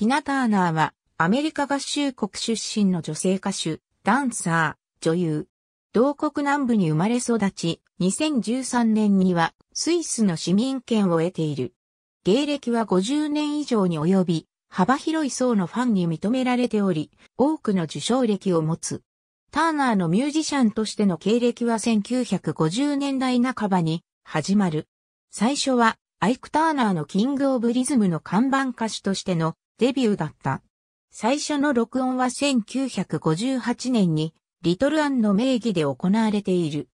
ティナ・ターナーは、アメリカ合衆国出身の女性歌手、ダンサー、女優。同国南部に生まれ育ち、2013年にはスイスの市民権を得ている。芸歴は50年以上に及び、幅広い層のファンに認められており、多くの受賞歴を持つ。ターナーのミュージシャンとしての経歴は1950年代半ばに始まる。最初は、アイク・ターナーのキング・オブ・リズムの看板歌手としてのデビューだった。最初の録音は1958年にリトル・アンの名義で行われている。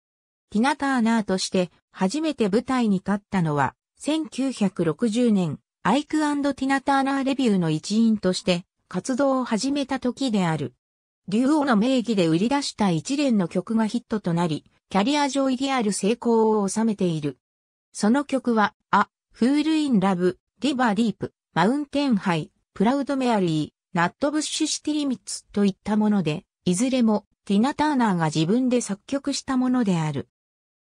ティナ・ターナーとして初めて舞台に立ったのは1960年アイクティナ・ターナーレビューの一員として活動を始めた時である。竜王の名義で売り出した一連の曲がヒットとなり、キャリア上異議ある成功を収めている。その曲は、ア・フール・イン・ラブ、リバー・ディープ、マウンテン・ハイ、プラウドメアリー、ナットブッシュシティリミッツといったもので、いずれもティナ・ターナーが自分で作曲したものである。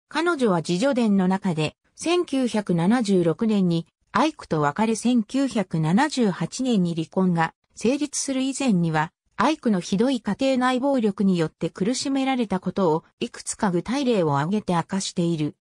彼女は自叙伝の中で、1976年にアイクと別れ1978年に離婚が成立する以前には、アイクのひどい家庭内暴力によって苦しめられたことをいくつか具体例を挙げて明かしている。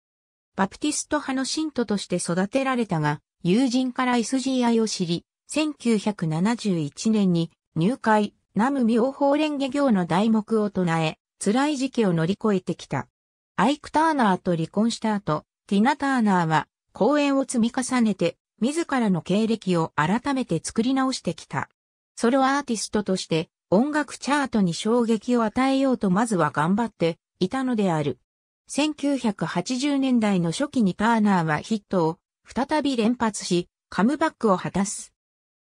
バプティスト派の信徒として育てられたが、友人から SGI を知り、1971年に入会、南無妙法蓮華経の題目を唱え、辛い時期を乗り越えてきた。アイク・ターナーと離婚した後、ティナ・ターナーは公演を積み重ねて、自らの経歴を改めて作り直してきた。ソロアーティストとして音楽チャートに衝撃を与えようとまずは頑張っていたのである。1980年代の初期にターナーはヒットを再び連発し、カムバックを果たす。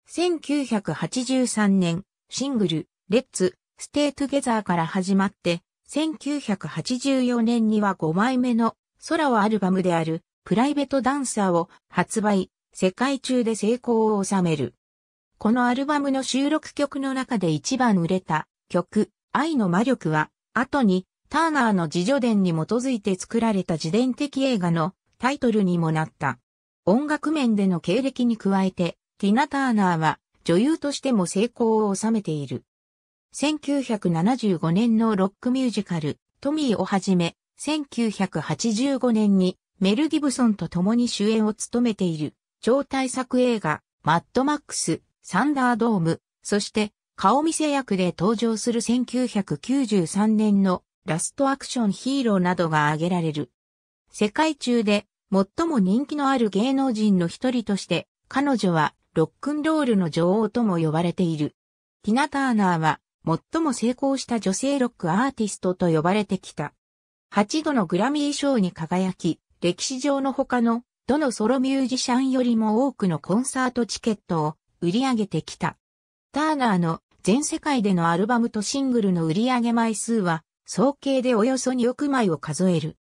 1983年、シングル、レッツ、ステイトゲザーから始まって、1984年には5枚目の空をアルバムであるプライベートダンサーを発売、世界中で成功を収める。このアルバムの収録曲の中で一番売れた曲、愛の魔力は、後にターナーの自助伝に基づいて作られた自伝的映画のタイトルにもなった。音楽面での経歴に加えて、ティナ・ターナーは女優としても成功を収めている。1975年のロックミュージカル、トミーをはじめ、1985年にメル・ギブソンと共に主演を務めている、超大作映画、マッドマックス、サンダードーム、そして、顔見せ役で登場する1993年のラストアクションヒーローなどが挙げられる。世界中で最も人気のある芸能人の一人として、彼女はロックンロールの女王とも呼ばれている。ティナ・ターナーは、最も成功した女性ロックアーティストと呼ばれてきた。8度のグラミー賞に輝き、歴史上の他の、どのソロミュージシャンよりも多くのコンサートチケットを売り上げてきた。ターナーの全世界でのアルバムとシングルの売り上げ枚数は、総計でおよそ2億枚を数える。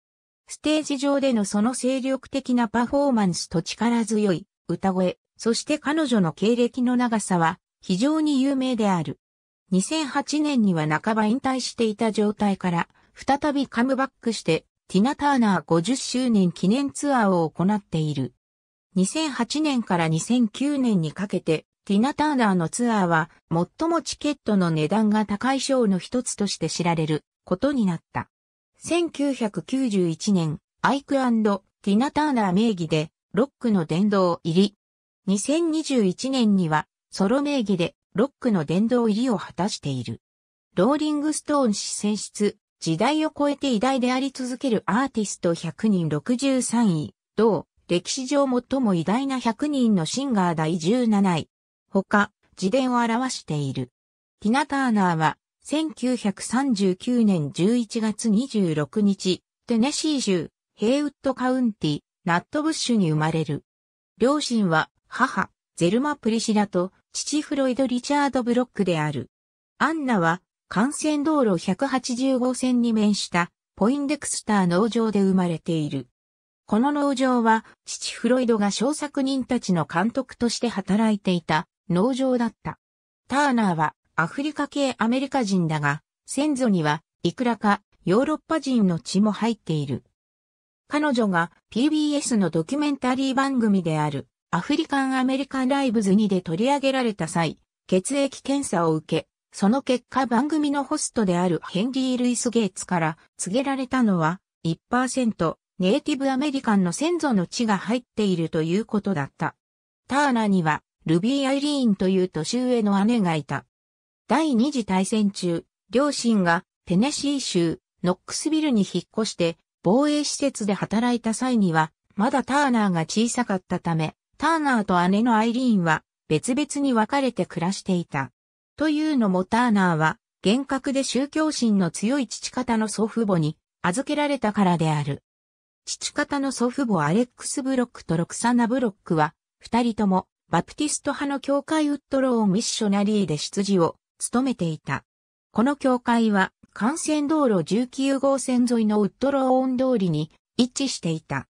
ステージ上でのその精力的なパフォーマンスと力強い歌声、そして彼女の経歴の長さは非常に有名である。2008年には半ば引退していた状態から、再びカムバックして、ティナ・ターナー50周年記念ツアーを行っている。2008年から2009年にかけて、ティナ・ターナーのツアーは、最もチケットの値段が高い賞の一つとして知られることになった。1991年、アイクティナ・ターナー名義で、ロックの殿堂入り、2021年にはソロ名義でロックの殿堂入りを果たしている。ローリングストーン氏選出、時代を超えて偉大であり続けるアーティスト100人63位、同、歴史上最も偉大な100人のシンガー第17位。他、自伝を表している。ティナ・ターナーは、1939年11月26日、テネシー州、ヘイウッドカウンティ、ナットブッシュに生まれる。両親は母、ゼルマ・プリシラと父フロイド・リチャード・ブロックである。アンナは幹線道路180号線に面したポインデクスター農場で生まれている。この農場は父フロイドが小作人たちの監督として働いていた農場だった。ターナーはアフリカ系アメリカ人だが、先祖にはいくらかヨーロッパ人の血も入っている。彼女が PBS のドキュメンタリー番組であるアフリカンアメリカンライブズ2で取り上げられた際、血液検査を受け、その結果番組のホストであるヘンリー・ルイス・ゲイツから告げられたのは1%ネイティブアメリカンの先祖の血が入っているということだった。ターナにはルビー・アイリーンという年上の姉がいた。第二次大戦中、両親がテネシー州ノックスビルに引っ越して防衛施設で働いた際にはまだターナーが小さかったためターナーと姉のアイリーンは別々に別れて暮らしていた。というのもターナーは厳格で宗教心の強い父方の祖父母に預けられたからである。父方の祖父母アレックス・ブロックとロクサナ・ブロックは、二人ともバプティスト派の教会ウッドローミッショナリーで執事を務めていた。この教会は幹線道路19号線沿いのウッドローン通りに一致していた。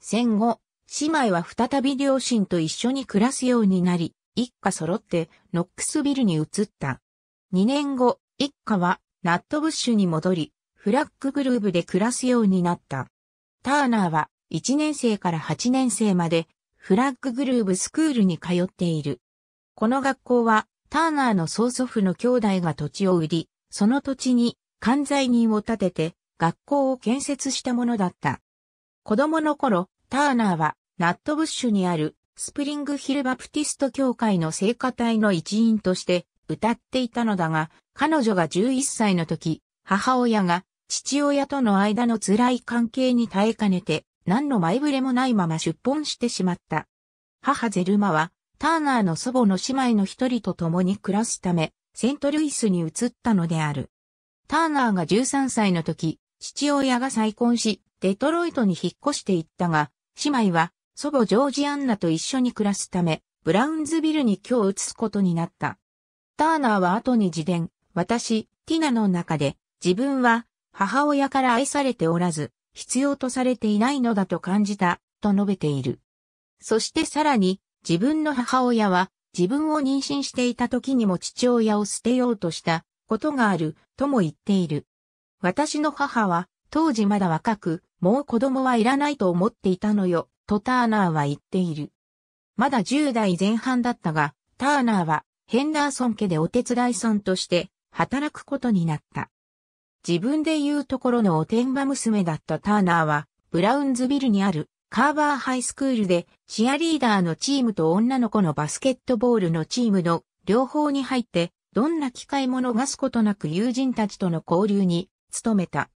戦後、姉妹は再び両親と一緒に暮らすようになり、一家揃ってノックスビルに移った。2年後、一家はナットブッシュに戻り、フラッググルーブで暮らすようになった。ターナーは1年生から8年生までフラッググルーブスクールに通っている。この学校はターナーの曽祖父の兄弟が土地を売り、その土地に関罪人を建てて学校を建設したものだった。子供の頃、ターナーは、ナットブッシュにある、スプリングヒルバプティスト教会の聖歌隊の一員として、歌っていたのだが、彼女が11歳の時、母親が、父親との間の辛い関係に耐えかねて、何の前触れもないまま出奔してしまった。母ゼルマは、ターナーの祖母の姉妹の一人と共に暮らすため、セントルイスに移ったのである。ターナーが13歳の時、父親が再婚し、デトロイトに引っ越していったが、姉妹は祖母ジョージアンナと一緒に暮らすため、ブラウンズビルに今日移すことになった。ターナーは後に自伝、私、ティナの中で、自分は母親から愛されておらず、必要とされていないのだと感じた、と述べている。そしてさらに、自分の母親は、自分を妊娠していた時にも父親を捨てようとしたことがある、とも言っている。私の母は、当時まだ若く、もう子供はいらないと思っていたのよ、とターナーは言っている。まだ10代前半だったが、ターナーはヘンダーソン家でお手伝いさんとして働くことになった。自分で言うところのおてんば娘だったターナーは、ブラウンズビルにあるカーバーハイスクールでチアリーダーのチームと女の子のバスケットボールのチームの両方に入って、どんな機会も逃すことなく友人たちとの交流に努めた。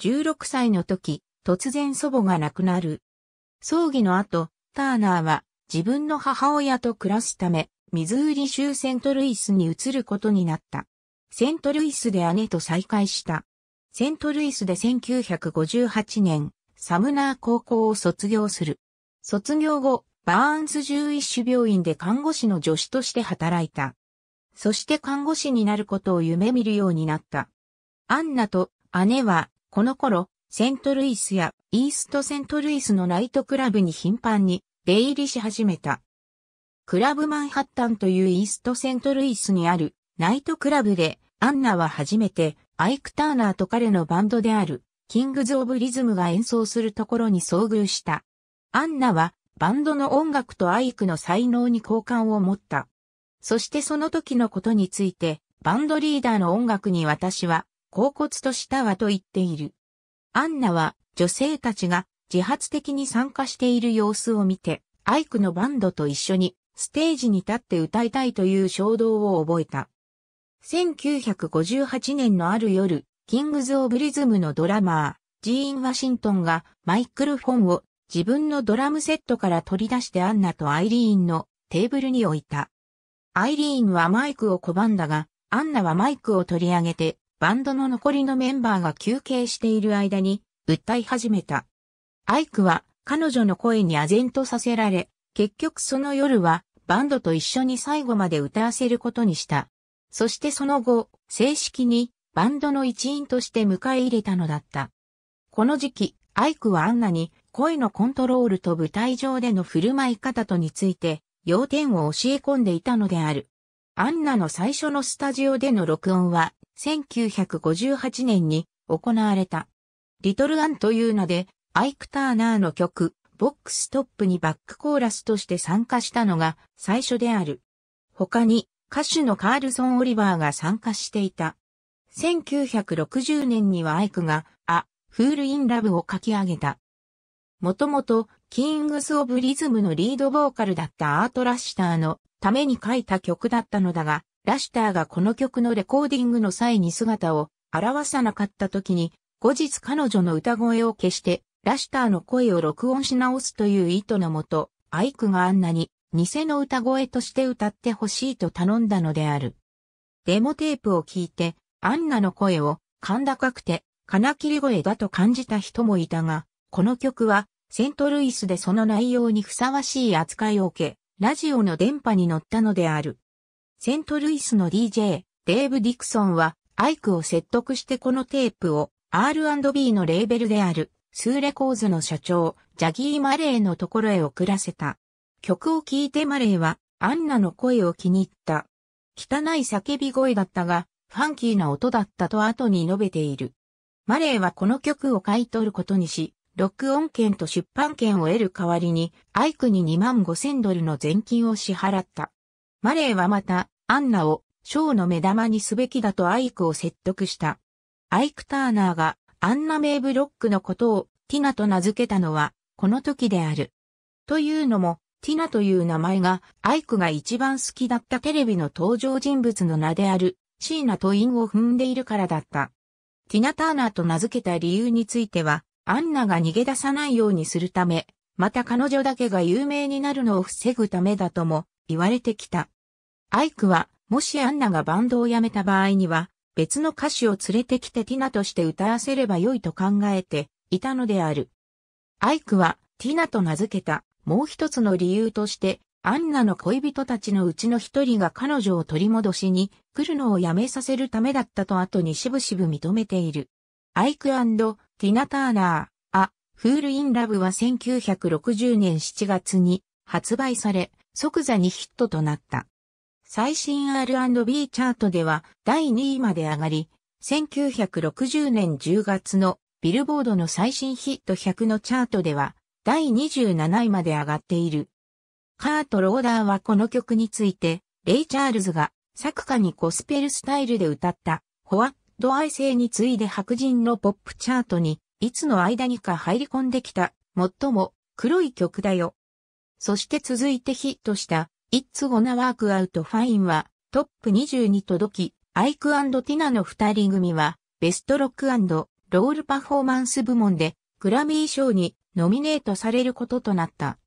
16歳の時、突然祖母が亡くなる。葬儀の後、ターナーは自分の母親と暮らすため、ミズーリ州セントルイスに移ることになった。セントルイスで姉と再会した。セントルイスで1958年、サムナー高校を卒業する。卒業後、バーンズ獣医師病院で看護師の助手として働いた。そして看護師になることを夢見るようになった。アンナと姉は、この頃、セントルイスやイーストセントルイスのナイトクラブに頻繁に出入りし始めた。クラブマンハッタンというイーストセントルイスにあるナイトクラブでアンナは初めてアイク・ターナーと彼のバンドであるキングズ・オブ・リズムが演奏するところに遭遇した。アンナはバンドの音楽とアイクの才能に好感を持った。そしてその時のことについてバンドリーダーの音楽に私は、恍惚としたわと言っている。アンナは女性たちが自発的に参加している様子を見て、アイクのバンドと一緒にステージに立って歌いたいという衝動を覚えた。1958年のある夜、キングズ・オブ・リズムのドラマー、ジーン・ワシントンがマイクロフォンを自分のドラムセットから取り出してアンナとアイリーンのテーブルに置いた。アイリーンはマイクを拒んだが、アンナはマイクを取り上げてバンドの残りのメンバーが休憩している間に、訴え始めた。アイクは彼女の声に唖然とさせられ、結局その夜はバンドと一緒に最後まで歌わせることにした。そしてその後、正式にバンドの一員として迎え入れたのだった。この時期、アイクはアンナに声のコントロールと舞台上での振る舞い方とについて要点を教え込んでいたのである。アンナの最初のスタジオでの録音は、1958年に行われた。リトルアンという名で、アイク・ターナーの曲、ボックストップにバックコーラスとして参加したのが最初である。他に、歌手のカールソン・オリバーが参加していた。1960年にはアイクが、ア・フール・イン・ラブを書き上げた。もともとキングス・オブ・リズムのリードボーカルだったアート・ラッシュターのために書いた曲だったのだが、ラシュターがこの曲のレコーディングの際に姿を現さなかった時に、後日彼女の歌声を消して、ラシュターの声を録音し直すという意図のもと、アイクがアンナに偽の歌声として歌ってほしいと頼んだのである。デモテープを聞いて、アンナの声を、甲高くて、金切り声だと感じた人もいたが、この曲は、セントルイスでその内容にふさわしい扱いを受け、ラジオの電波に乗ったのである。セントルイスの DJ、デーブ・ディクソンは、アイクを説得してこのテープを R&B のレーベルである、スーレコーズの社長、ジャギー・マレーのところへ送らせた。曲を聴いてマレーは、アンナの声を気に入った。汚い叫び声だったが、ファンキーな音だったと後に述べている。マレーはこの曲を買い取ることにし、録音権と出版権を得る代わりに、アイクに2万5千ドルの税金を支払った。マレーはまた、アンナを、ショーの目玉にすべきだとアイクを説得した。アイク・ターナーが、アンナ・メイブロックのことを、ティナと名付けたのは、この時である。というのも、ティナという名前が、アイクが一番好きだったテレビの登場人物の名である、シーナとンを踏んでいるからだった。ティナ・ターナーと名付けた理由については、アンナが逃げ出さないようにするため、また彼女だけが有名になるのを防ぐためだとも言われてきた。アイクは、もしアンナがバンドを辞めた場合には、別の歌手を連れてきてティナとして歌わせればよいと考えていたのである。アイクはティナと名付けたもう一つの理由として、アンナの恋人たちのうちの一人が彼女を取り戻しに来るのをやめさせるためだったと後にしぶしぶ認めている。アイクティナ・ターナー、ア・フール・イン・ラブは1960年7月に発売され、即座にヒットとなった。最新 R&B チャートでは第2位まで上がり、1960年10月のビルボードの最新ヒット100のチャートでは第27位まで上がっている。カート・ローダーはこの曲について、レイ・チャールズが作家にコスペルスタイルで歌った、ホワッ度合いイに次いで白人のポップチャートに、いつの間にか入り込んできた、最も黒い曲だよ。そして続いてヒットした、It's Gonna Work Out Fine は、トップ20に届き、アイクティナの二人組は、ベストロックロールパフォーマンス部門で、グラミー賞にノミネートされることとなった。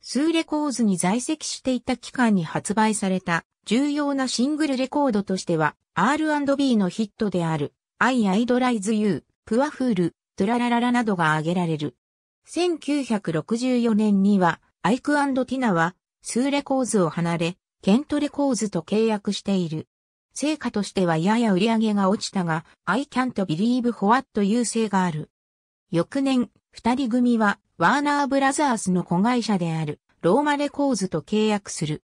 スーレコーズに在籍していた期間に発売された重要なシングルレコードとしては R&B のヒットである I Idolize You, プワ・フール、トゥララララなどが挙げられる。1964年にはアイクティナはスーレコーズを離れ、ケントレコーズと契約している。成果としてはやや売り上げが落ちたが、I can't believe what 優勢がある。翌年、二人組はワーナーブラザースの子会社であるローマレコーズと契約する。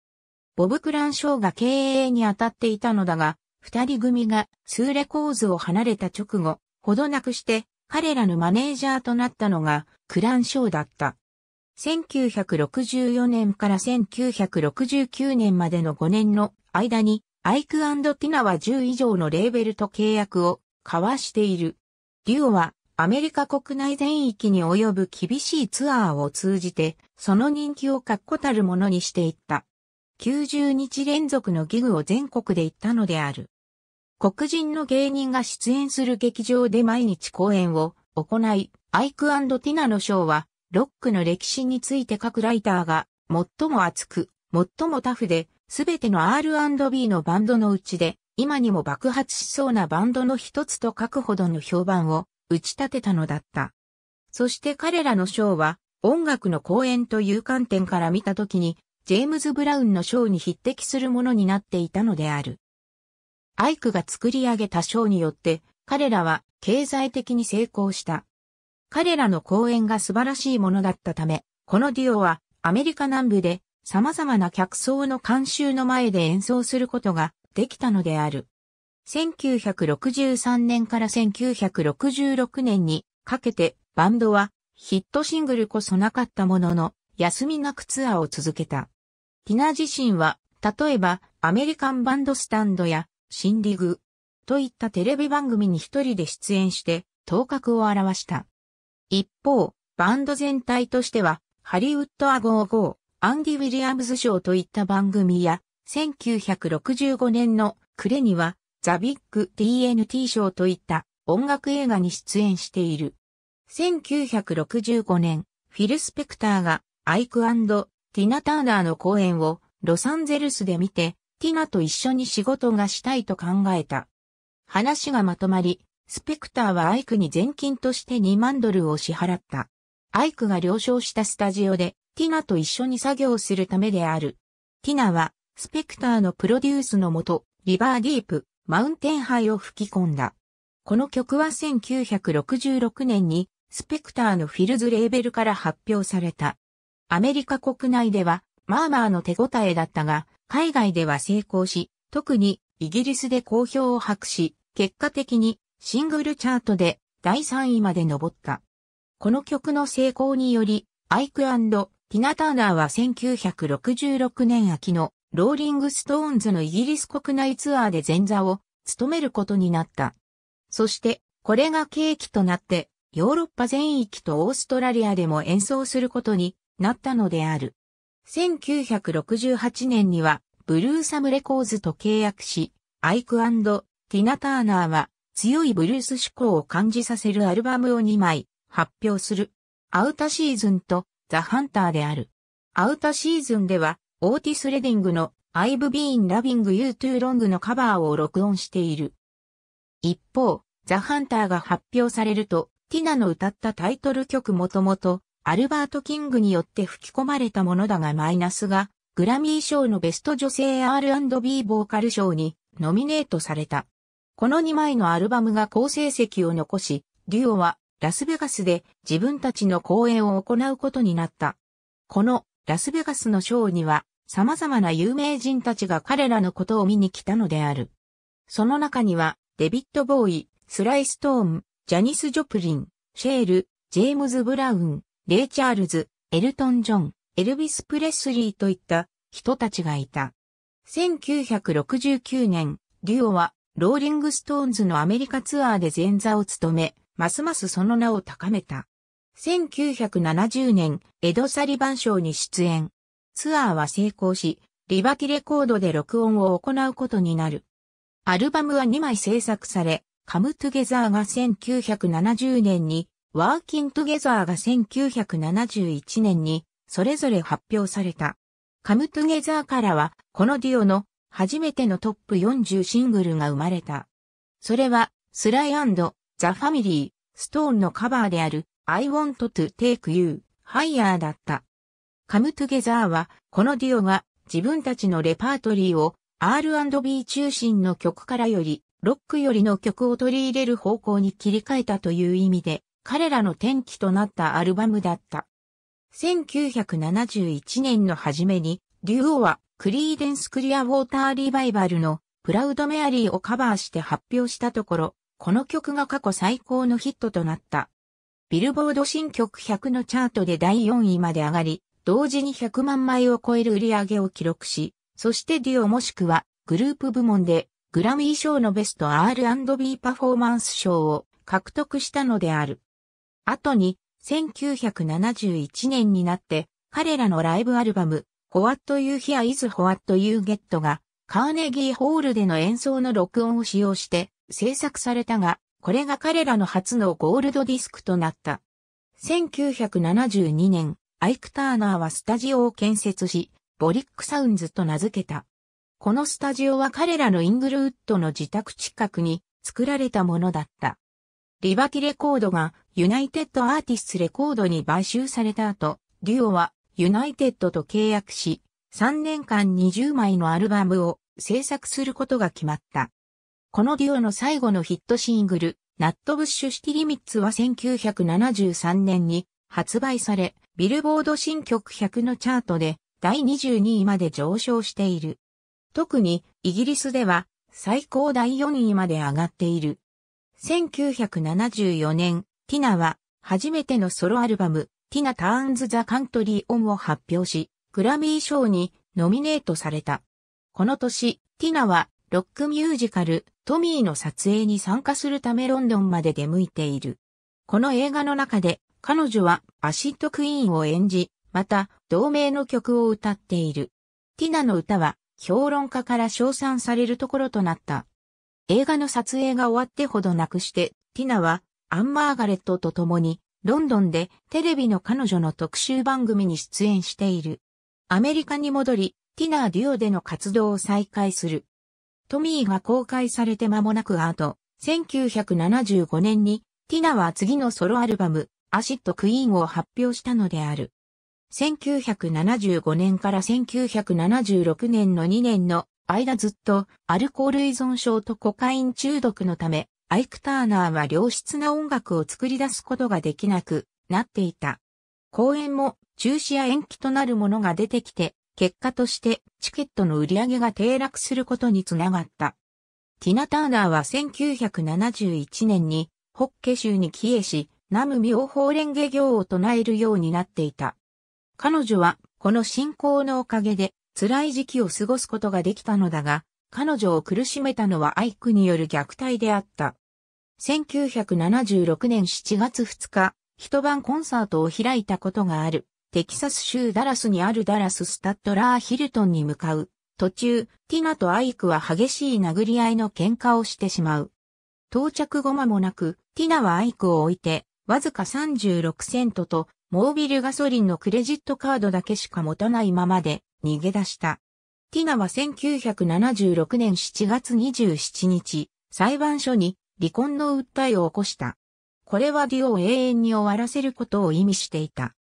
ボブ・クランショーが経営に当たっていたのだが、二人組がスーレコーズを離れた直後、ほどなくして彼らのマネージャーとなったのがクランショーだった。1964年から1969年までの5年の間に、アイクティナは10以上のレーベルと契約を交わしている。デュオはアメリカ国内全域に及ぶ厳しいツアーを通じて、その人気を確固たるものにしていった。90日連続のギグを全国で行ったのである。黒人の芸人が出演する劇場で毎日公演を行い、アイクティナのショーは、ロックの歴史について各ライターが、最も熱く、最もタフで、すべての R&B のバンドのうちで、今にも爆発しそうなバンドの一つと書くほどの評判を打ち立てたのだった。そして彼らのショーは、音楽の公演という観点から見たときに、ジェームズ・ブラウンのショーに匹敵するものになっていたのである。アイクが作り上げたショーによって、彼らは経済的に成功した。彼らの公演が素晴らしいものだったため、このデュオはアメリカ南部で様々な客層の観衆の前で演奏することができたのである。1963年から1966年にかけてバンドはヒットシングルこそなかったものの休みなくツアーを続けた。ティナ自身は例えばアメリカンバンドスタンドやシンディグといったテレビ番組に一人で出演して頭角を現した。一方、バンド全体としてはハリウッドアゴーゴー、アンディ・ウィリアムズ賞といった番組や1965年の暮れにはザ・ビッグ・ TNT 賞といった音楽映画に出演している。1965年、フィル・スペクターがアイクティナ・ターナーの公演をロサンゼルスで見て、ティナと一緒に仕事がしたいと考えた。話がまとまり、スペクターはアイクに全金として2万ドルを支払った。アイクが了承したスタジオで、ティナと一緒に作業するためである。ティナは、スペクターのプロデュースのもと、リバーディープ、マウンテンハイを吹き込んだ。この曲は1966年にスペクターのフィルズレーベルから発表された。アメリカ国内ではまあまあの手応えだったが、海外では成功し、特にイギリスで好評を博し、結果的にシングルチャートで第3位まで上った。この曲の成功により、アイクティナ・ターナーは1966年秋のローリングストーンズのイギリス国内ツアーで前座を務めることになった。そして、これが契機となって、ヨーロッパ全域とオーストラリアでも演奏することになったのである。1968年には、ブルーサムレコーズと契約し、アイクティナ・ターナーは強いブルース思考を感じさせるアルバムを2枚発表する。アウタシーズンとザ・ハンターである。アウタシーズンではオーティス・レディングの I've been loving you too long のカバーを録音している。一方、ザ・ハンターが発表されると、ティナの歌ったタイトル曲もともと、アルバート・キングによって吹き込まれたものだがマイナスが、グラミー賞のベスト女性 R&B ボーカル賞にノミネートされた。この2枚のアルバムが好成績を残し、デュオはラスベガスで自分たちの公演を行うことになった。このラスベガスのショーには様々な有名人たちが彼らのことを見に来たのである。その中には、デビッド・ボーイ、スライ・ストーン、ジャニス・ジョプリン、シェール、ジェームズ・ブラウン、レイ・チャールズ、エルトン・ジョン、エルビス・プレスリーといった人たちがいた。1969年、デュオはローリング・ストーンズのアメリカツアーで前座を務め、ますますその名を高めた。1970年、エド・サリバン賞に出演。ツアーは成功し、リバティレコードで録音を行うことになる。アルバムは2枚制作され、カムトゥゲザーが1970年に、ワーキントゲザーが1971年に、それぞれ発表された。カムトゥゲザーからは、このデュオの初めてのトップ40シングルが生まれた。それは、スライザ・ファミリー、ストーンのカバーである、I want to take you, higher だった。カムトゥゲザーは、このデュオが自分たちのレパートリーを R&B 中心の曲からより、ロックよりの曲を取り入れる方向に切り替えたという意味で、彼らの転機となったアルバムだった。1971年の初めに、デュオはクリーデンス・クリア・ウォーター・リバイバルのプラウド・メアリーをカバーして発表したところ、この曲が過去最高のヒットとなった。ビルボード新曲100のチャートで第4位まで上がり、同時に100万枚を超える売り上げを記録し、そしてデュオもしくはグループ部門でグラミー賞のベスト R&B パフォーマンス賞を獲得したのである。後に1971年になって彼らのライブアルバム What You Hear is What You Get がカーネギーホールでの演奏の録音を使用して制作されたが、これが彼らの初のゴールドディスクとなった。1972年、アイク・ターナーはスタジオを建設し、ボリック・サウンズと名付けた。このスタジオは彼らのイングルウッドの自宅近くに作られたものだった。リバティレコードがユナイテッドアーティスレコードに買収された後、デュオはユナイテッドと契約し、3年間20枚のアルバムを制作することが決まった。このデュオの最後のヒットシングル、ナットブッシュシティリミッツは1973年に発売され、ビルボード新曲100のチャートで第22位まで上昇している。特にイギリスでは最高第4位まで上がっている。1974年、ティナは初めてのソロアルバム、ティナ・ターンズ・ザ・カントリー・オンを発表し、グラミー賞にノミネートされた。この年、ティナはロックミュージカル、トミーの撮影に参加するためロンドンまで出向いている。この映画の中で彼女はアシッドクイーンを演じ、また同名の曲を歌っている。ティナの歌は評論家から称賛されるところとなった。映画の撮影が終わってほどなくして、ティナはアン・マーガレットと共にロンドンでテレビの彼女の特集番組に出演している。アメリカに戻り、ティナデュオでの活動を再開する。トミーが公開されて間もなく後、1975年にティナは次のソロアルバム、アシッドクイーンを発表したのである。1975年から1976年の2年の間ずっとアルコール依存症とコカイン中毒のため、アイク・ターナーは良質な音楽を作り出すことができなくなっていた。公演も中止や延期となるものが出てきて、結果としてチケットの売り上げが低落することにつながった。ティナ・ターナーは1971年にホッケ州に帰依し、南無妙法蓮華経を唱えるようになっていた。彼女は、この信仰のおかげで、辛い時期を過ごすことができたのだが、彼女を苦しめたのはアイクによる虐待であった。1976年7月2日、一晩コンサートを開いたことがある、テキサス州ダラスにあるダラススタッドラーヒルトンに向かう。途中、ティナとアイクは激しい殴り合いの喧嘩をしてしまう。到着後間もなく、ティナはアイクを置いて、わずか36セントと、モービルガソリンのクレジットカードだけしか持たないままで逃げ出した。ティナは1976年7月27日、裁判所に離婚の訴えを起こした。これはデオを永遠に終わらせることを意味していた。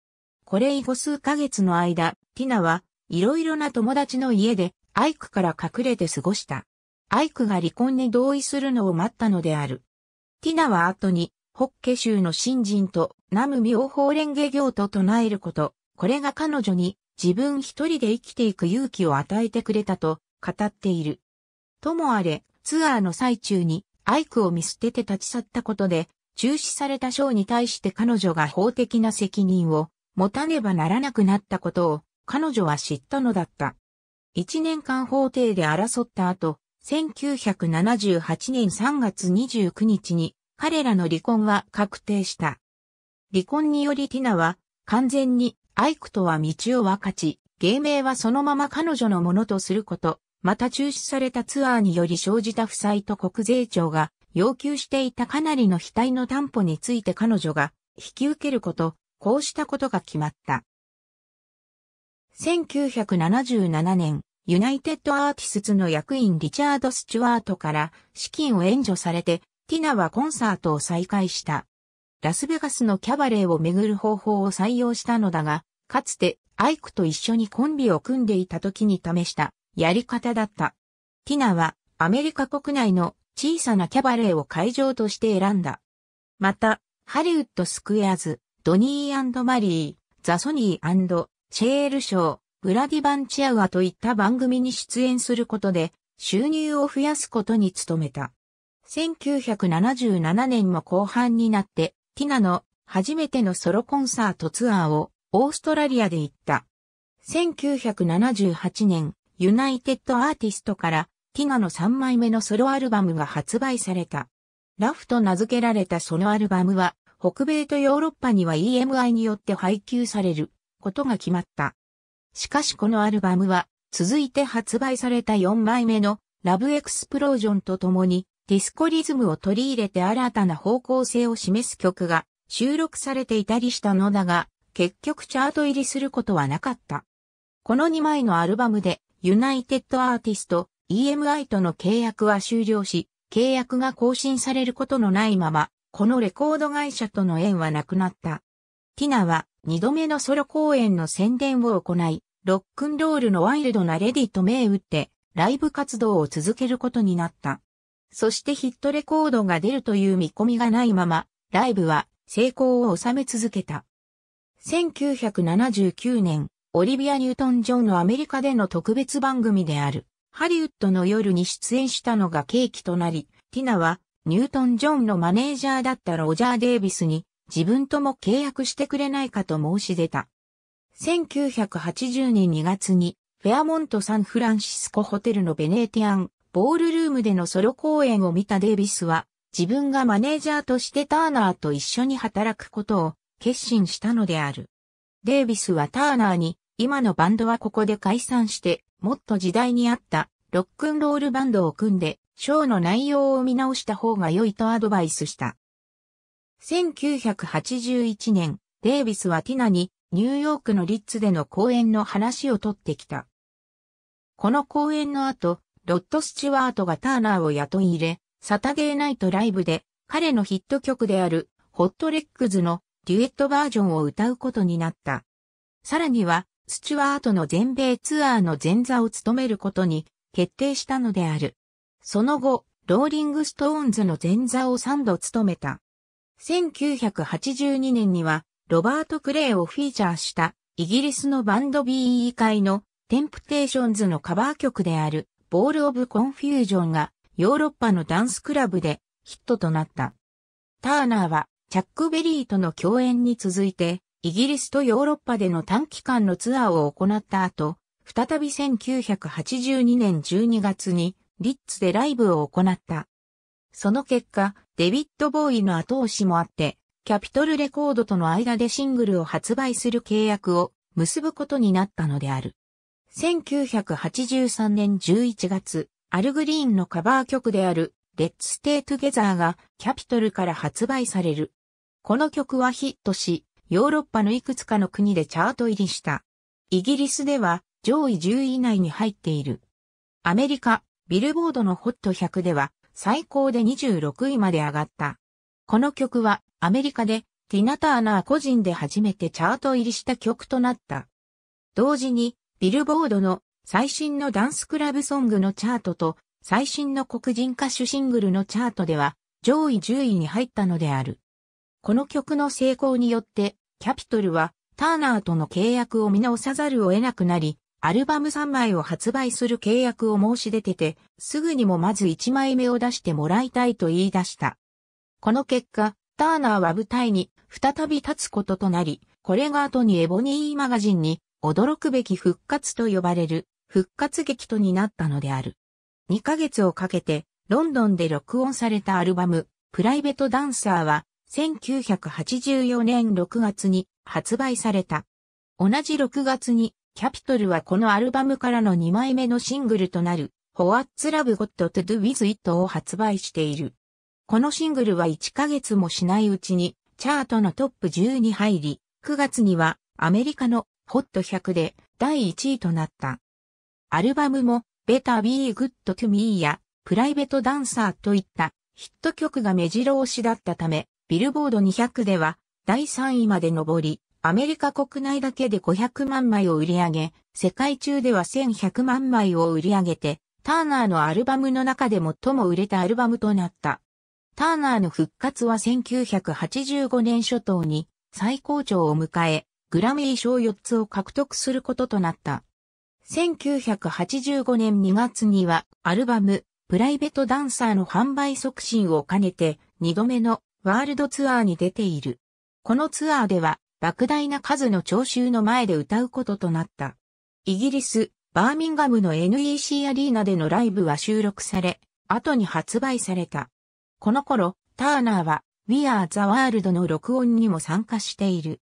これ以後数ヶ月の間、ティナはいろいろな友達の家でアイクから隠れて過ごした。アイクが離婚に同意するのを待ったのである。ティナは後にホッケ州の新人とオホ妙法ンゲ行と唱えること、これが彼女に自分一人で生きていく勇気を与えてくれたと語っている。ともあれ、ツアーの最中にアイクを見捨てて立ち去ったことで、中止されたショーに対して彼女が法的な責任を持たねばならなくなったことを彼女は知ったのだった。一年間法廷で争った後、1978年3月29日に彼らの離婚は確定した。離婚によりティナは完全にアイクとは道を分かち、芸名はそのまま彼女のものとすること、また中止されたツアーにより生じた負債と国税庁が要求していたかなりの額の担保について彼女が引き受けること、こうしたことが決まった。1977年、ユナイテッドアーティスツの役員リチャード・スチュワートから資金を援助されてティナはコンサートを再開した。ラスベガスのキャバレーを巡る方法を採用したのだが、かつてアイクと一緒にコンビを組んでいた時に試したやり方だった。ティナはアメリカ国内の小さなキャバレーを会場として選んだ。また、ハリウッドスクエアズ、ドニーマリー、ザ・ソニーシェールショー、ブラディバンチアワといった番組に出演することで収入を増やすことに努めた。1977年も後半になって、ティナの初めてのソロコンサートツアーをオーストラリアで行った。1978年、ユナイテッドアーティストからティナの3枚目のソロアルバムが発売された。ラフと名付けられたそのアルバムは、北米とヨーロッパには EMI によって配給されることが決まった。しかしこのアルバムは、続いて発売された4枚目のラブエクスプロージョンとともにディスコリズムを取り入れて新たな方向性を示す曲が収録されていたりしたのだが、結局チャート入りすることはなかった。この2枚のアルバムで、ユナイテッドアーティスト EMI との契約は終了し、契約が更新されることのないまま、このレコード会社との縁はなくなった。ティナは2度目のソロ公演の宣伝を行い、ロックンロールのワイルドなレディと銘打ってライブ活動を続けることになった。そしてヒットレコードが出るという見込みがないまま、ライブは成功を収め続けた。1979年、オリビア・ニュートン・ジョンのアメリカでの特別番組である、ハリウッドの夜に出演したのが契機となり、ティナは、ニュートン・ジョンのマネージャーだったロジャー・デイビスに、自分とも契約してくれないかと申し出た。1980年2月に、フェアモント・サンフランシスコホテルのベネーティアンボールルームでのソロ公演を見たデイビスは、自分がマネージャーとしてターナーと一緒に働くことを決心したのである。デイビスはターナーに、今のバンドはここで解散して、もっと時代に合ったロックンロールバンドを組んで、ショーの内容を見直した方が良いとアドバイスした。1981年、デイビスはティナにニューヨークのリッツでの公演の話を取ってきた。この公演の後、ロッド・スチュワートがターナーを雇い入れ、サタゲーナイトライブで彼のヒット曲であるホットレックズのデュエットバージョンを歌うことになった。さらには、スチュワートの全米ツアーの前座を務めることに決定したのである。その後、ローリングストーンズの前座を3度務めた。1982年には、ロバート・クレイをフィーチャーした、イギリスのバンド BE 会のテンプテーションズのカバー曲である、ボールオブコンフュージョンがヨーロッパのダンスクラブでヒットとなった。ターナーはチャック・ベリーとの共演に続いて、イギリスとヨーロッパでの短期間のツアーを行った後、再び1982年12月にリッツでライブを行った。その結果、デビッド・ボーイの後押しもあって、キャピトルレコードとの間でシングルを発売する契約を結ぶことになったのである。1983年11月、アルグリーンのカバー曲である、レッツ・ステイ・トゥゲザーがキャピトルから発売される。この曲はヒットし、ヨーロッパのいくつかの国でチャート入りした。イギリスでは上位10位以内に入っている。アメリカ、ビルボードのホット100では最高で26位まで上がった。この曲はアメリカでティナターナー個人で初めてチャート入りした曲となった。同時にビルボードの最新のダンスクラブソングのチャートと最新の黒人歌手シングルのチャートでは上位10位に入ったのである。この曲の成功によってキャピトルはターナーとの契約を見直さざるを得なくなり、アルバム3枚を発売する契約を申し出てて、すぐにもまず1枚目を出してもらいたいと言い出した。この結果、ターナーは舞台に再び立つこととなり、これが後にエボニーマガジンに驚くべき復活と呼ばれる復活劇とになったのである。2ヶ月をかけてロンドンで録音されたアルバムプライベートダンサーは1984年6月に発売された。同じ6月にキャピトルはこのアルバムからの2枚目のシングルとなる What's Love Got to Do With It を発売している。このシングルは1ヶ月もしないうちにチャートのトップ10に入り、9月にはアメリカのホット100で第1位となった。アルバムも、Better ド e Good to Me や、プライベートダンサーといったヒット曲が目白押しだったため、ビルボード200では第3位まで上り、アメリカ国内だけで500万枚を売り上げ、世界中では1100万枚を売り上げて、ターナーのアルバムの中で最も売れたアルバムとなった。ターナーの復活は1985年初頭に最高潮を迎え、グラミー賞4つを獲得することとなった。1985年2月にはアルバムプライベートダンサーの販売促進を兼ねて2度目のワールドツアーに出ている。このツアーでは莫大な数の聴衆の前で歌うこととなった。イギリス、バーミンガムの NEC アリーナでのライブは収録され、後に発売された。この頃、ターナーは We Are the World の録音にも参加している。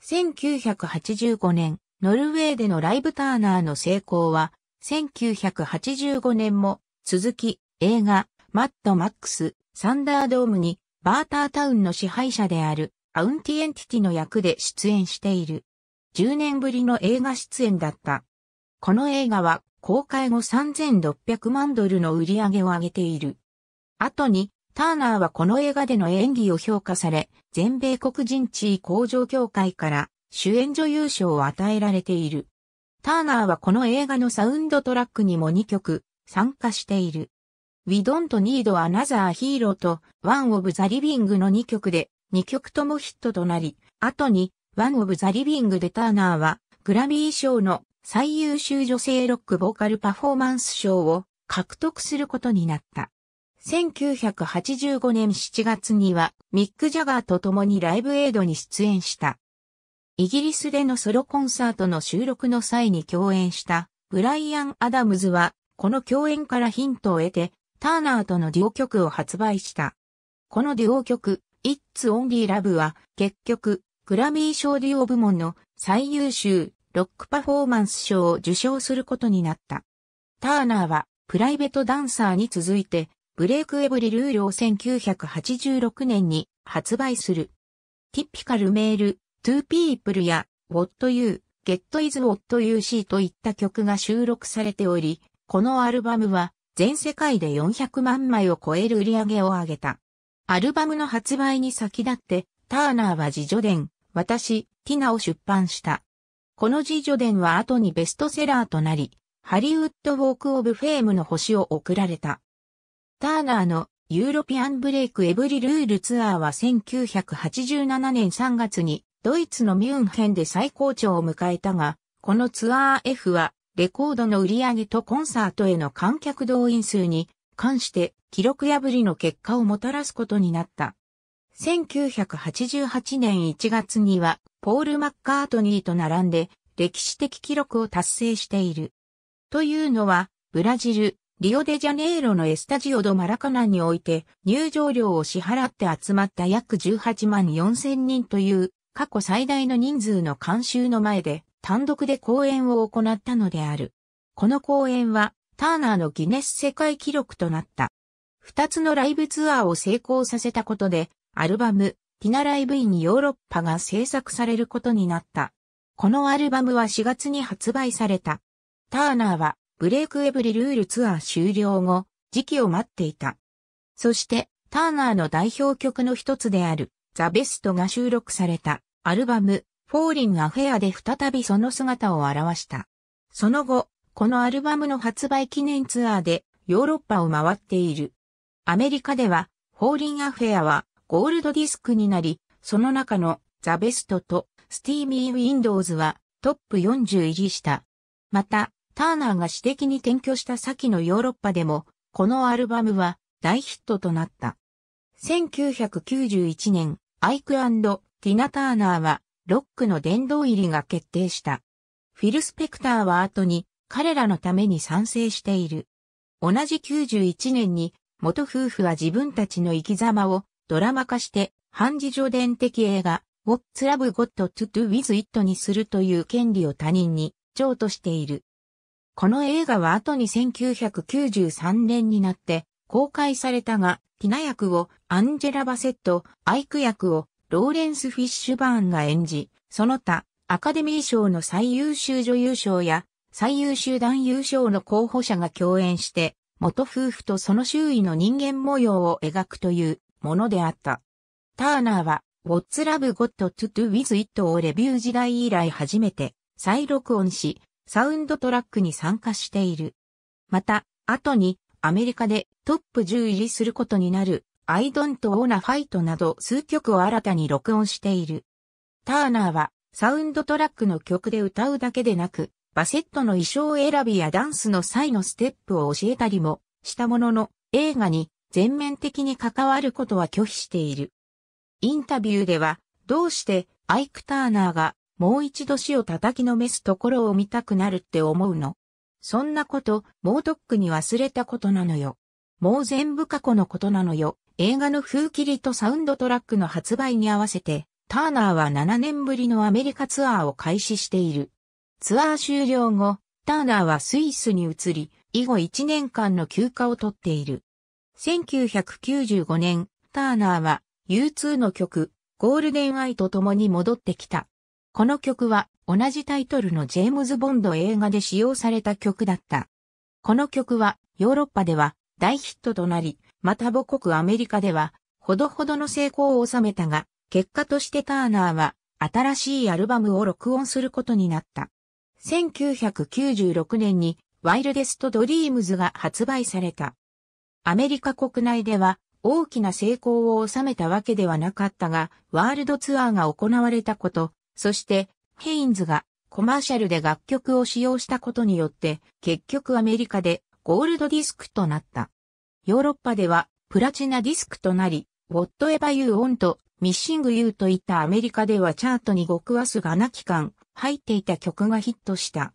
1985年、ノルウェーでのライブターナーの成功は、1985年も続き、映画、マッドマックス、サンダードームに、バータータウンの支配者である、アウンティエンティティの役で出演している。10年ぶりの映画出演だった。この映画は、公開後3600万ドルの売り上げを上げている。後に、ターナーはこの映画での演技を評価され、全米黒人地位向上協会から主演女優賞を与えられている。ターナーはこの映画のサウンドトラックにも2曲参加している。We Don't Need Another Hero と One of the Living の2曲で2曲ともヒットとなり、後に One of the Living でターナーはグラミー賞の最優秀女性ロックボーカルパフォーマンス賞を獲得することになった。1985年7月にはミック・ジャガーと共にライブエイドに出演した。イギリスでのソロコンサートの収録の際に共演したブライアン・アダムズはこの共演からヒントを得てターナーとのデュオ曲を発売した。このデュオ曲 It's Only Love は結局グラミー賞デュオ部門の最優秀ロックパフォーマンス賞を受賞することになった。ターナーはプライベートダンサーに続いてブレイクエブリルールを1986年に発売する。ティピカルメール、トゥーピープルや、What You, Get Is What You See といった曲が収録されており、このアルバムは全世界で400万枚を超える売り上げを上げた。アルバムの発売に先立って、ターナーは自助伝、私、ティナを出版した。この自助伝は後にベストセラーとなり、ハリウッドウォークオブフェームの星を贈られた。ターナーのユーロピアンブレイクエブリルールツアーは1987年3月にドイツのミュンヘンで最高潮を迎えたが、このツアー F はレコードの売り上げとコンサートへの観客動員数に関して記録破りの結果をもたらすことになった。1988年1月にはポール・マッカートニーと並んで歴史的記録を達成している。というのはブラジル、リオデジャネイロのエスタジオドマラカナにおいて入場料を支払って集まった約18万4千人という過去最大の人数の監修の前で単独で公演を行ったのである。この公演はターナーのギネス世界記録となった。二つのライブツアーを成功させたことでアルバムティナライブインヨーロッパが制作されることになった。このアルバムは4月に発売された。ターナーはブレイクエブリルールツアー終了後、時期を待っていた。そして、ターナーの代表曲の一つである、ザ・ベストが収録された、アルバム、フォーリン・アフェアで再びその姿を現した。その後、このアルバムの発売記念ツアーで、ヨーロッパを回っている。アメリカでは、フォーリン・アフェアは、ゴールドディスクになり、その中の、ザ・ベストと、スティーミー・ウィンドウズは、トップ40入りした。また、ターナーが私的に転居した先のヨーロッパでも、このアルバムは大ヒットとなった。1991年、アイクティナ・ターナーはロックの殿堂入りが決定した。フィル・スペクターは後に彼らのために賛成している。同じ91年に元夫婦は自分たちの生き様をドラマ化して半自助伝的映画 What's Love Got to Do With It にするという権利を他人に譲渡している。この映画は後に1993年になって公開されたが、ティナ役をアンジェラ・バセット、アイク役をローレンス・フィッシュバーンが演じ、その他、アカデミー賞の最優秀女優賞や最優秀男優賞の候補者が共演して、元夫婦とその周囲の人間模様を描くというものであった。ターナーは、What's Love Got to Do With It をレビュー時代以来初めて再録音し、サウンドトラックに参加している。また、後にアメリカでトップ10入りすることになる I don't wanna fight など数曲を新たに録音している。ターナーはサウンドトラックの曲で歌うだけでなく、バセットの衣装選びやダンスの際のステップを教えたりもしたものの映画に全面的に関わることは拒否している。インタビューではどうしてアイク・ターナーがもう一度死を叩きのめすところを見たくなるって思うの。そんなこと、もうとっくに忘れたことなのよ。もう全部過去のことなのよ。映画の風切りとサウンドトラックの発売に合わせて、ターナーは7年ぶりのアメリカツアーを開始している。ツアー終了後、ターナーはスイスに移り、以後1年間の休暇をとっている。1995年、ターナーは U2 の曲、ゴールデンアイと共に戻ってきた。この曲は同じタイトルのジェームズ・ボンド映画で使用された曲だった。この曲はヨーロッパでは大ヒットとなり、また母国アメリカではほどほどの成功を収めたが、結果としてターナーは新しいアルバムを録音することになった。1996年にワイルデスト・ドリームズが発売された。アメリカ国内では大きな成功を収めたわけではなかったが、ワールドツアーが行われたこと、そして、ヘインズがコマーシャルで楽曲を使用したことによって、結局アメリカでゴールドディスクとなった。ヨーロッパではプラチナディスクとなり、Whatever You o n と Missing You といったアメリカではチャートに極わすがな期間入っていた曲がヒットした。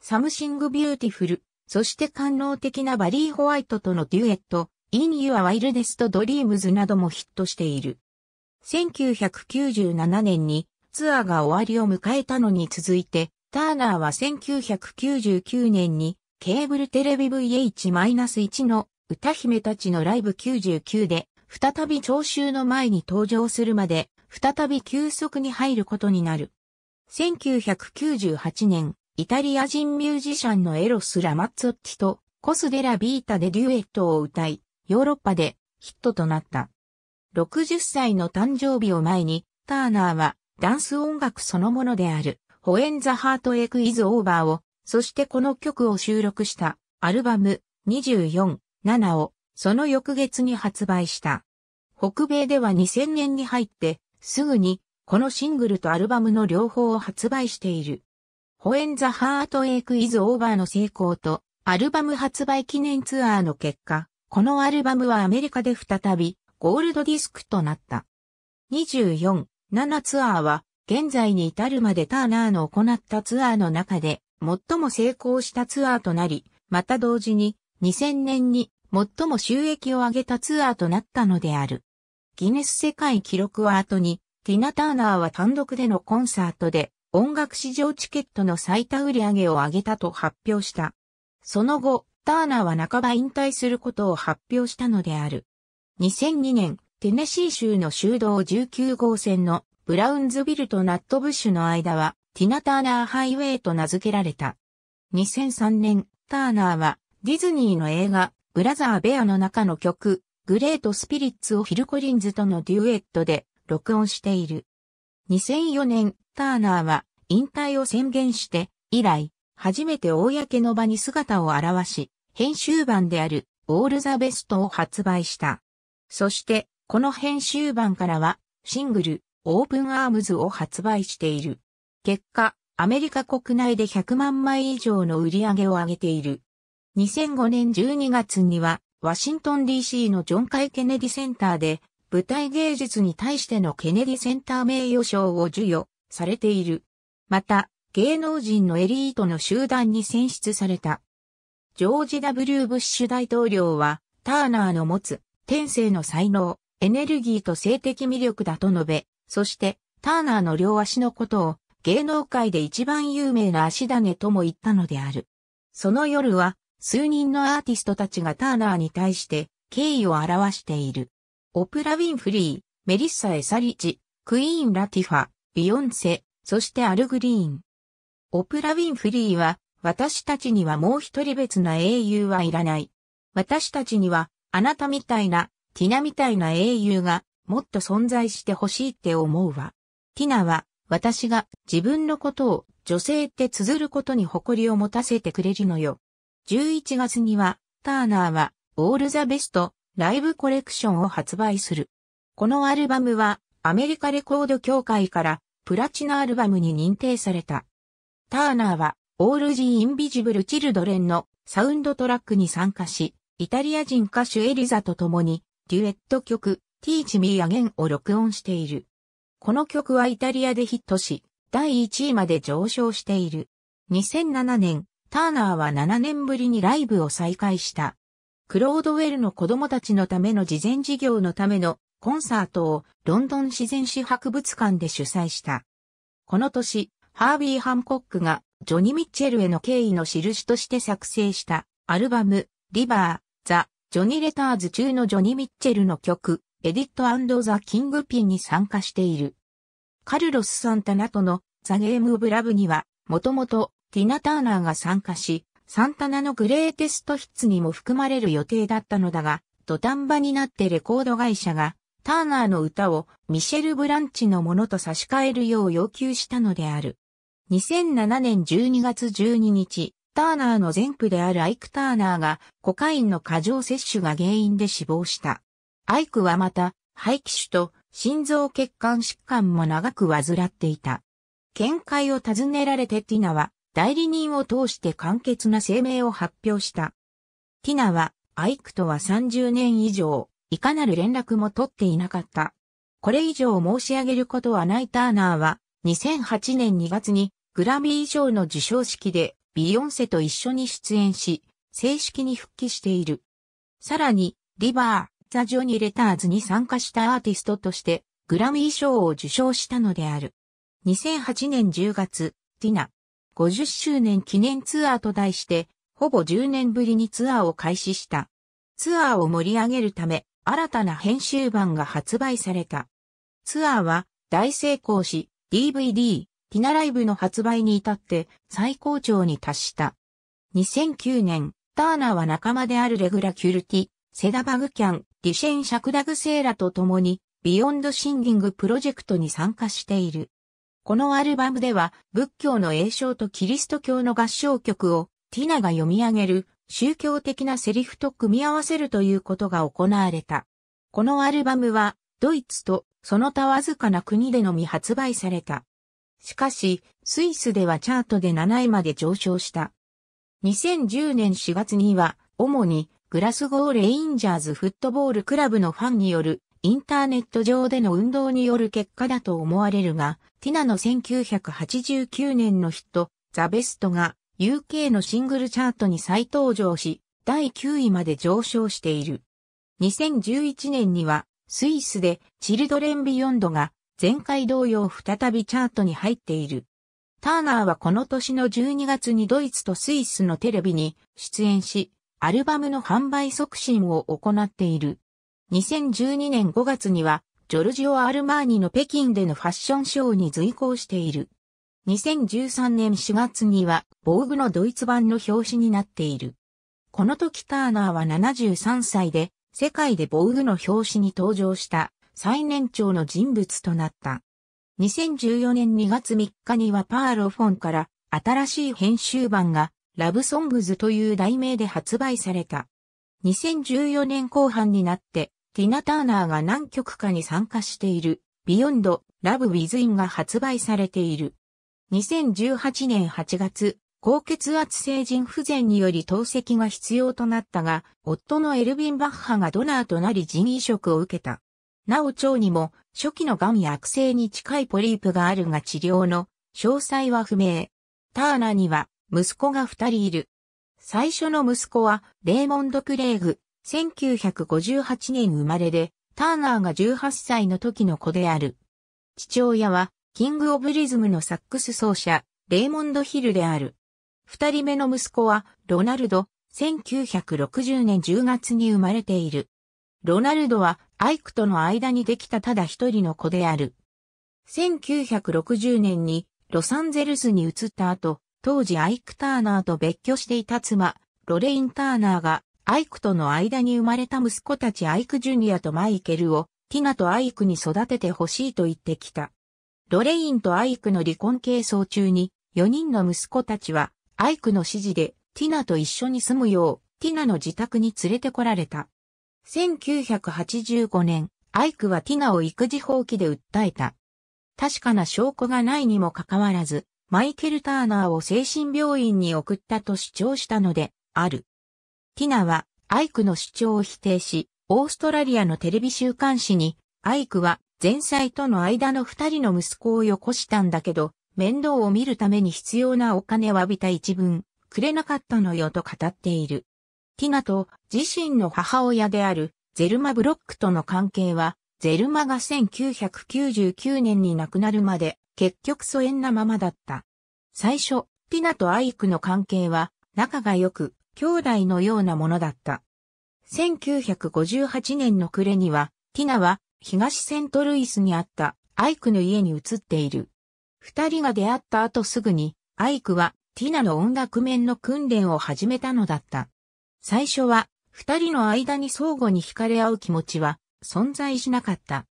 サムシングビューティフル、そして官能的なバリー・ホワイトとのデュエット、In Your Wildest Dreams などもヒットしている。1997年にツアーが終わりを迎えたのに続いて、ターナーは1999年にケーブルテレビ VH-1 の歌姫たちのライブ99で再び聴衆の前に登場するまで再び休息に入ることになる。1998年、イタリア人ミュージシャンのエロス・ラマッツォッティとコスデラ・ビータでデュエットを歌い、ヨーロッパでヒットとなった。60歳の誕生日を前に、ターナーはダンス音楽そのものである、ホエンザハートエクイズオーバーを、そしてこの曲を収録したアルバム24、7を、その翌月に発売した。北米では2000年に入って、すぐに、このシングルとアルバムの両方を発売している。ホエンザハートエイクイズオーバーの成功と、アルバム発売記念ツアーの結果、このアルバムはアメリカで再び、ゴールドディスクとなった。24、7ツアーは、現在に至るまでターナーの行ったツアーの中で、最も成功したツアーとなり、また同時に、2000年に最も収益を上げたツアーとなったのである。ギネス世界記録は後に、ティナ・ターナーは単独でのコンサートで、音楽市場チケットの最多売上を上げたと発表した。その後、ターナーは半ば引退することを発表したのである。2002年、テネシー州の州道19号線のブラウンズビルとナットブッシュの間はティナ・ターナーハイウェイと名付けられた。2003年、ターナーはディズニーの映画ブラザー・ベアの中の曲グレート・スピリッツをフィル・コリンズとのデュエットで録音している。2004年、ターナーは引退を宣言して以来、初めて公の場に姿を現し、編集版であるオールザベストを発売した。そしてこの編集版からは、シングル、オープンアームズを発売している。結果、アメリカ国内で100万枚以上の売り上げを上げている。2005年12月には、ワシントン DC のジョン・カイ・ケネディセンターで、舞台芸術に対してのケネディセンター名誉賞を授与されている。また、芸能人のエリートの集団に選出された。ジョージ・ W・ ブッシュ大統領は、ターナーの持つ天性の才能、エネルギーと性的魅力だと述べ、そして、ターナーの両足のことを、芸能界で一番有名な足種とも言ったのである。その夜は、数人のアーティストたちがターナーに対して敬意を表している。オプラ・ウィンフリー、メリッサ・エサリチ、クイーン・ラティファ、ビヨンセ、そしてアル・グリーン。オプラ・ウィンフリーは、私たちにはもう一人別な英雄はいらない。私たちには、あなたみたいなティナみたいな英雄がもっと存在してほしいって思うわ。ティナは私が自分のことを女性って綴ることに誇りを持たせてくれるのよ。11月にはターナーはオールザベストライブコレクションを発売する。このアルバムはアメリカレコード協会からプラチナアルバムに認定された。ターナーはオールジー・インビジブル・チルドレンのサウンドトラックに参加し、イタリア人歌手エリザと共にデュエット曲 Teach Me Again を録音している。この曲はイタリアでヒットし、第1位まで上昇している。2007年、ターナーは7年ぶりにライブを再開した。クロードウェルの子供たちのための事前事業のためのコンサートをロンドン自然史博物館で主催した。この年、ハービー・ハンコックがジョニ・ー・ミッチェルへの敬意の印として作成したアルバム、リバー、ザ・ジョニ・ー・レターズ中のジョニ・ー・ミッチェルの曲、エディットザ・キングピンに参加している。カルロス・サンタナとのザ・ゲーム・オブ・ラブには、もともとティナ・ターナーが参加し、サンタナのグレーテストヒッツにも含まれる予定だったのだが、土壇場になってレコード会社が、ターナーの歌をミシェル・ブランチのものと差し替えるよう要求したのである。2007年12月12日、ターナーの前夫であるアイク・ターナーがコカインの過剰摂取が原因で死亡した。アイクはまた、肺気腫と心臓血管疾患も長く患っていた。見解を尋ねられてティナは代理人を通して簡潔な声明を発表した。ティナはアイクとは30年以上、いかなる連絡も取っていなかった。これ以上申し上げることはないターナーは、2008年2月にグラミー賞の授賞式でビヨンセと一緒に出演し、正式に復帰している。さらに、リバー、ザ・ジョニー・レターズに参加したアーティストとして、グラミー賞を受賞したのである。2008年10月、ティナ、50周年記念ツアーと題して、ほぼ10年ぶりにツアーを開始した。ツアーを盛り上げるため、新たな編集版が発売された。ツアーは大成功し、DVD、ィナライブの発売に至って最高潮に達した。2009年、ターナーは仲間であるレグラ・キュルティ、セダバグキャン、ディシェン・シャクダグセーラと共に、ビヨンド・シンギングプロジェクトに参加している。このアルバムでは、仏教の栄唱とキリスト教の合唱曲を、ティナが読み上げる、宗教的なセリフと組み合わせるということが行われた。このアルバムは、ドイツとその他わずかな国でのみ発売された。しかし、スイスではチャートで7位まで上昇した。2010年4月には、主にグラスゴーレインジャーズフットボールクラブのファンによるインターネット上での運動による結果だと思われるが、ティナの1989年のヒット、ザ・ベストが UK のシングルチャートに再登場し、第9位まで上昇している。2011年には、スイスでチルドレンビヨンドが前回同様再びチャートに入っている。ターナーはこの年の12月にドイツとスイスのテレビに出演し、アルバムの販売促進を行っている。2012年5月には、ジョルジオ・アルマーニの北京でのファッションショーに随行している。2013年4月には、防具のドイツ版の表紙になっている。この時ターナーは73歳で、世界で防具の表紙に登場した。最年長の人物となった。2014年2月3日にはパーロフォンから新しい編集版がラブソングズという題名で発売された。2014年後半になってティナ・ターナーが何曲かに参加しているビヨンド・ラブ・ウィズ・インが発売されている。2018年8月、高血圧成人不全により透析が必要となったが、夫のエルヴィン・バッハがドナーとなり人移植を受けた。なお腸にも初期の癌や悪性に近いポリープがあるが治療の詳細は不明。ターナには息子が二人いる。最初の息子はレーモンド・クレーグ、1958年生まれで、ターナーが18歳の時の子である。父親はキング・オブ・リズムのサックス奏者、レーモンド・ヒルである。二人目の息子はロナルド、1960年10月に生まれている。ロナルドはアイクとの間にできたただ一人の子である。1960年にロサンゼルスに移った後、当時アイク・ターナーと別居していた妻、ロレイン・ターナーが、アイクとの間に生まれた息子たちアイク・ジュニアとマイケルを、ティナとアイクに育ててほしいと言ってきた。ロレインとアイクの離婚係争中に、4人の息子たちは、アイクの指示で、ティナと一緒に住むよう、ティナの自宅に連れてこられた。1985年、アイクはティナを育児放棄で訴えた。確かな証拠がないにもかかわらず、マイケル・ターナーを精神病院に送ったと主張したので、ある。ティナは、アイクの主張を否定し、オーストラリアのテレビ週刊誌に、アイクは前妻との間の二人の息子をよこしたんだけど、面倒を見るために必要なお金を浴びた一文、くれなかったのよと語っている。ティナと自身の母親であるゼルマ・ブロックとの関係は、ゼルマが1999年に亡くなるまで結局疎遠なままだった。最初、ティナとアイクの関係は仲が良く兄弟のようなものだった。1958年の暮れには、ティナは東セントルイスにあったアイクの家に移っている。二人が出会った後すぐに、アイクはティナの音楽面の訓練を始めたのだった。最初は、二人の間に相互に惹かれ合う気持ちは存在しなかった。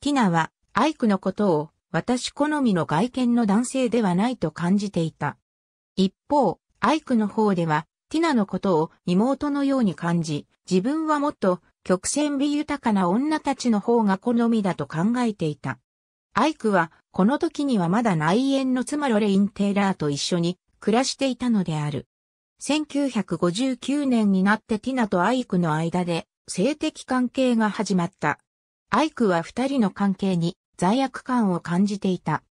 ティナは、アイクのことを、私好みの外見の男性ではないと感じていた。一方、アイクの方では、ティナのことを妹のように感じ、自分はもっと曲線美豊かな女たちの方が好みだと考えていた。アイクは、この時にはまだ内縁の妻ロレイン・テイラーと一緒に暮らしていたのである。1959年になってティナとアイクの間で性的関係が始まった。アイクは二人の関係に罪悪感を感じていた。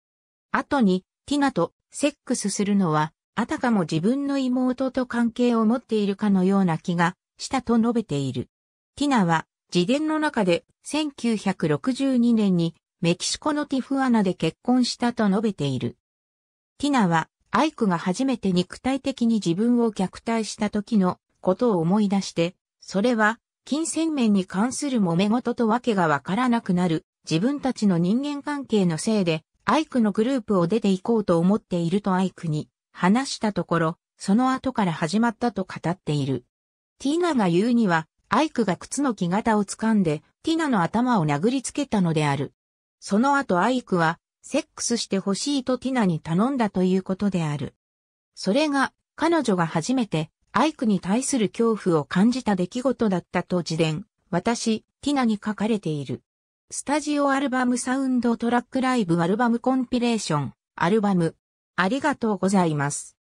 後にティナとセックスするのは、あたかも自分の妹と関係を持っているかのような気がしたと述べている。ティナは自伝の中で1962年にメキシコのティフアナで結婚したと述べている。ティナはアイクが初めて肉体的に自分を虐待した時のことを思い出して、それは、金銭面に関する揉め事とわけがわからなくなる、自分たちの人間関係のせいで、アイクのグループを出て行こうと思っているとアイクに話したところ、その後から始まったと語っている。ティーナが言うには、アイクが靴の木型を掴んで、ティナの頭を殴りつけたのである。その後アイクは、セックスしてほしいとティナに頼んだということである。それが、彼女が初めて、アイクに対する恐怖を感じた出来事だったと自伝、私、ティナに書かれている。スタジオアルバムサウンドトラックライブアルバムコンピレーション、アルバム。ありがとうございます。